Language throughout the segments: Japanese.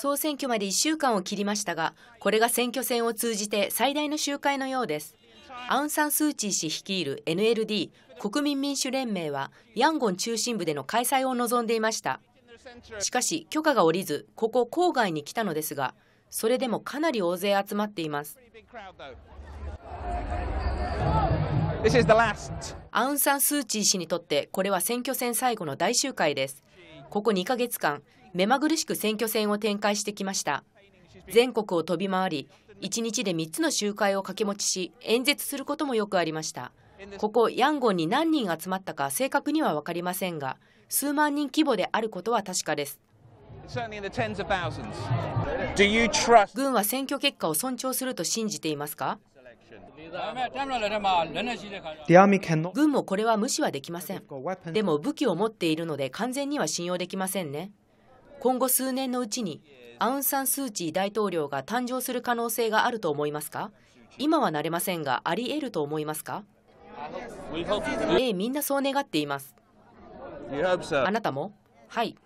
総選挙まで1週間を切りましたが、これが選挙戦を通じて最大の集会のようです。アウン・サン・スー・チー氏率いる NLD・ 国民民主連盟は、ヤンゴン中心部での開催を望んでいました。しかし、許可が下りず、ここ郊外に来たのですが、それでもかなり大勢集まっています。This the last. is アウン・サン・スー・チー氏にとってこれは選挙戦最後の大集会です。ここ2ヶ月間、目まぐるしく選挙戦を展開してきました。全国を飛び回り、1日で3つの集会を掛け持ちし、演説することもよくありました。ここヤンゴンに何人集まったか正確には分かりませんが、数万人規模であることは確かです。軍は選挙結果を尊重すると信じていますか軍もこれは無視はできません。でも武器を持っているので完全には信用できませんね。今後数年のうちにアウン・サン・スー・チー大統領が誕生する可能性があると思いますか今はなれませんが、あり得ると思いますかええ、みんなそう願っています。あなたもはい。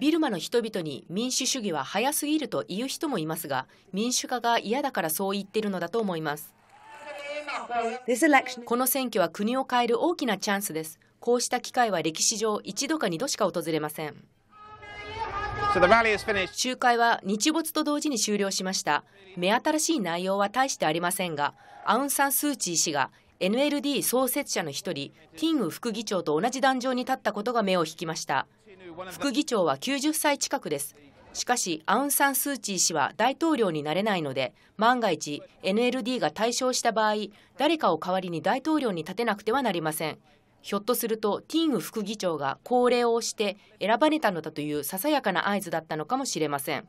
ビルマの人々に民主主義は早すぎると言う人もいますが民主化が嫌だからそう言ってるのだと思いますこの選挙は国を変える大きなチャンスですこうした機会は歴史上一度か二度しか訪れません集会は日没と同時に終了しました目新しい内容は大してありませんがアウン・サン・スー・チー氏が NLD 創設者の一人、ティング副議長と同じ壇上に立ったことが目を引きました。副議長は90歳近くです。しかし、アウン・サン・スー・チー氏は大統領になれないので、万が一、NLD が対象した場合、誰かを代わりに大統領に立てなくてはなりません。ひょっとすると、ティング副議長が高齢をして選ばれたのだというささやかな合図だったのかもしれません。